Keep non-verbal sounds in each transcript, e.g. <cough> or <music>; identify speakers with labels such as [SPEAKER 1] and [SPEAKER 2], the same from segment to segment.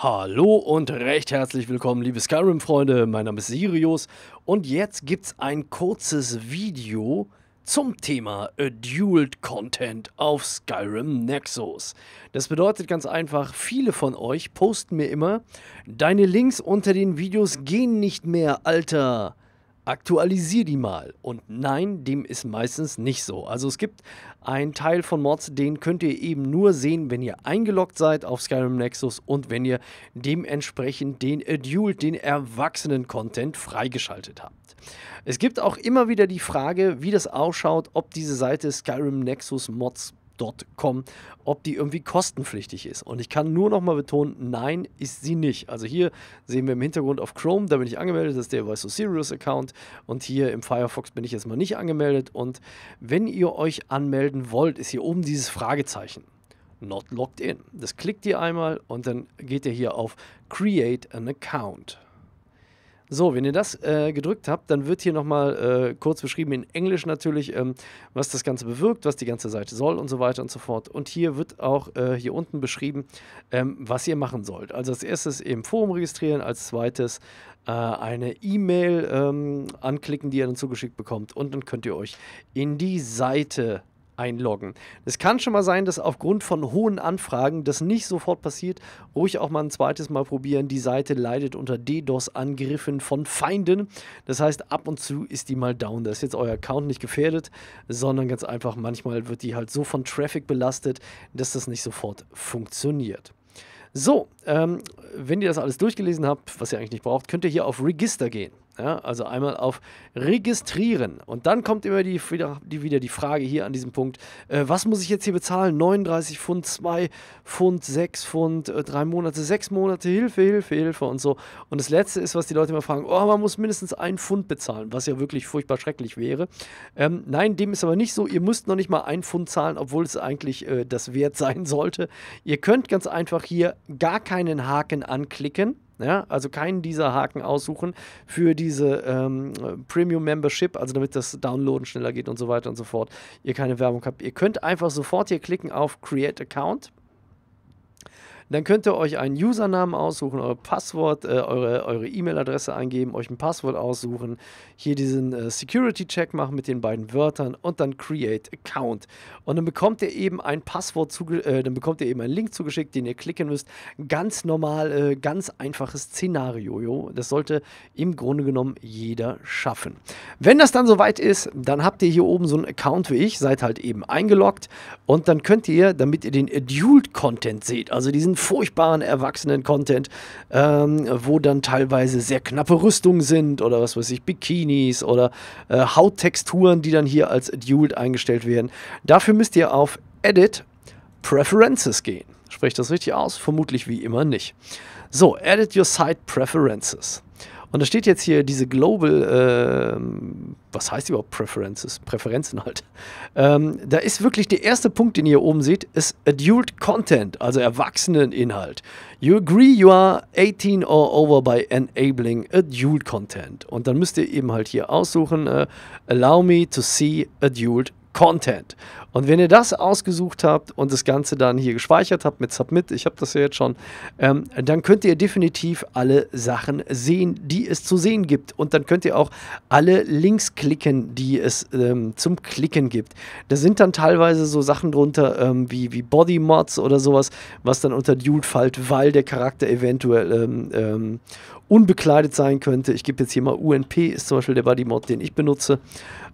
[SPEAKER 1] Hallo und recht herzlich willkommen, liebe Skyrim-Freunde. Mein Name ist Sirius und jetzt gibt's ein kurzes Video zum Thema Adult Content auf Skyrim Nexus. Das bedeutet ganz einfach, viele von euch posten mir immer, deine Links unter den Videos gehen nicht mehr, Alter aktualisier die mal. Und nein, dem ist meistens nicht so. Also es gibt einen Teil von Mods, den könnt ihr eben nur sehen, wenn ihr eingeloggt seid auf Skyrim Nexus und wenn ihr dementsprechend den Adult, den Erwachsenen-Content freigeschaltet habt. Es gibt auch immer wieder die Frage, wie das ausschaut, ob diese Seite Skyrim Nexus Mods Shop.com, ob die irgendwie kostenpflichtig ist. Und ich kann nur noch mal betonen, nein, ist sie nicht. Also hier sehen wir im Hintergrund auf Chrome, da bin ich angemeldet, das ist der Weißo Serious Account. Und hier im Firefox bin ich jetzt mal nicht angemeldet. Und wenn ihr euch anmelden wollt, ist hier oben dieses Fragezeichen. Not logged in. Das klickt ihr einmal und dann geht ihr hier auf Create an Account. So, wenn ihr das äh, gedrückt habt, dann wird hier nochmal äh, kurz beschrieben, in Englisch natürlich, ähm, was das Ganze bewirkt, was die ganze Seite soll und so weiter und so fort. Und hier wird auch äh, hier unten beschrieben, ähm, was ihr machen sollt. Also als erstes im Forum registrieren, als zweites äh, eine E-Mail ähm, anklicken, die ihr dann zugeschickt bekommt. Und dann könnt ihr euch in die Seite einloggen. Es kann schon mal sein, dass aufgrund von hohen Anfragen das nicht sofort passiert. Ruhig auch mal ein zweites Mal probieren. Die Seite leidet unter DDoS-Angriffen von Feinden. Das heißt, ab und zu ist die mal down. Da ist jetzt euer Account nicht gefährdet, sondern ganz einfach, manchmal wird die halt so von Traffic belastet, dass das nicht sofort funktioniert. So, ähm, wenn ihr das alles durchgelesen habt, was ihr eigentlich nicht braucht, könnt ihr hier auf Register gehen. Ja, also einmal auf Registrieren. Und dann kommt immer die, wieder, die, wieder die Frage hier an diesem Punkt, äh, was muss ich jetzt hier bezahlen? 39 Pfund, 2 Pfund, 6 Pfund, 3 äh, Monate, 6 Monate, Hilfe, Hilfe, Hilfe und so. Und das Letzte ist, was die Leute immer fragen, oh, man muss mindestens 1 Pfund bezahlen, was ja wirklich furchtbar schrecklich wäre. Ähm, nein, dem ist aber nicht so. Ihr müsst noch nicht mal 1 Pfund zahlen, obwohl es eigentlich äh, das wert <laughs> sein sollte. Ihr könnt ganz einfach hier gar keinen Haken anklicken ja? Also keinen dieser Haken aussuchen für diese ähm, Premium Membership, also damit das Downloaden schneller geht und so weiter und so fort. Ihr keine Werbung habt. Ihr könnt einfach sofort hier klicken auf Create Account. Dann könnt ihr euch einen Usernamen aussuchen, euer Passwort, äh, eure E-Mail-Adresse e eingeben, euch ein Passwort aussuchen, hier diesen äh, Security-Check machen mit den beiden Wörtern und dann Create Account. Und dann bekommt ihr eben ein Passwort, äh, dann bekommt ihr eben einen Link zugeschickt, den ihr klicken müsst. Ganz normal, äh, ganz einfaches Szenario. Jo. Das sollte im Grunde genommen jeder schaffen. Wenn das dann soweit ist, dann habt ihr hier oben so einen Account wie ich, seid halt eben eingeloggt und dann könnt ihr, damit ihr den Adult Content seht, also diesen furchtbaren Erwachsenen-Content, ähm, wo dann teilweise sehr knappe Rüstungen sind oder was weiß ich, Bikinis oder äh, Hauttexturen, die dann hier als Adult eingestellt werden. Dafür müsst ihr auf Edit Preferences gehen. Sprecht das richtig aus? Vermutlich wie immer nicht. So, Edit Your Site Preferences. Und da steht jetzt hier diese Global, äh, was heißt überhaupt Preferences? Präferenzen halt. Ähm, da ist wirklich der erste Punkt, den ihr oben seht, ist Adult Content, also Erwachseneninhalt. You agree you are 18 or over by enabling adult content. Und dann müsst ihr eben halt hier aussuchen, äh, allow me to see adult Content. Und wenn ihr das ausgesucht habt und das Ganze dann hier gespeichert habt mit Submit, ich habe das ja jetzt schon, ähm, dann könnt ihr definitiv alle Sachen sehen, die es zu sehen gibt. Und dann könnt ihr auch alle Links klicken, die es ähm, zum Klicken gibt. Da sind dann teilweise so Sachen drunter ähm, wie, wie Body Mods oder sowas, was dann unter Dude fällt, weil der Charakter eventuell ähm, ähm, unbekleidet sein könnte. Ich gebe jetzt hier mal UNP, ist zum Beispiel der Body Mod, den ich benutze.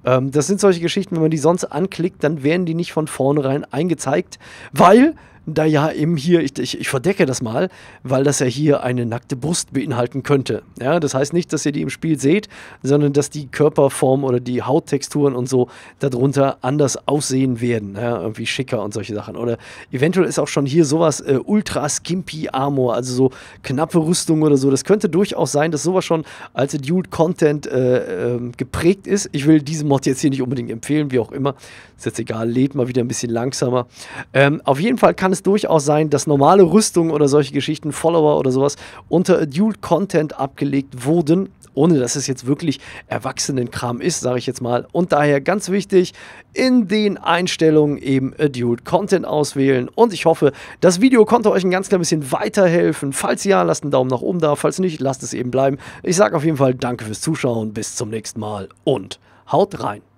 [SPEAKER 1] Ähm, das sind solche Geschichten, wenn man die sonst anklickt, dann werden werden die nicht von vornherein eingezeigt, weil da ja eben hier, ich, ich, ich verdecke das mal, weil das ja hier eine nackte Brust beinhalten könnte. Ja, das heißt nicht, dass ihr die im Spiel seht, sondern dass die Körperform oder die Hauttexturen und so darunter anders aussehen werden. Ja, irgendwie schicker und solche Sachen. Oder eventuell ist auch schon hier sowas äh, ultra skimpy Armor, also so knappe Rüstung oder so. Das könnte durchaus sein, dass sowas schon als Dual Content äh, äh, geprägt ist. Ich will diesen Mod jetzt hier nicht unbedingt empfehlen, wie auch immer. Ist jetzt egal, lädt mal wieder ein bisschen langsamer. Ähm, auf jeden Fall kann es durchaus sein, dass normale Rüstungen oder solche Geschichten, Follower oder sowas, unter Adult Content abgelegt wurden, ohne dass es jetzt wirklich Erwachsenenkram ist, sage ich jetzt mal. Und daher ganz wichtig, in den Einstellungen eben Adult Content auswählen. Und ich hoffe, das Video konnte euch ein ganz klein bisschen weiterhelfen. Falls ja, lasst einen Daumen nach oben da. Falls nicht, lasst es eben bleiben. Ich sage auf jeden Fall danke fürs Zuschauen. Bis zum nächsten Mal und haut rein.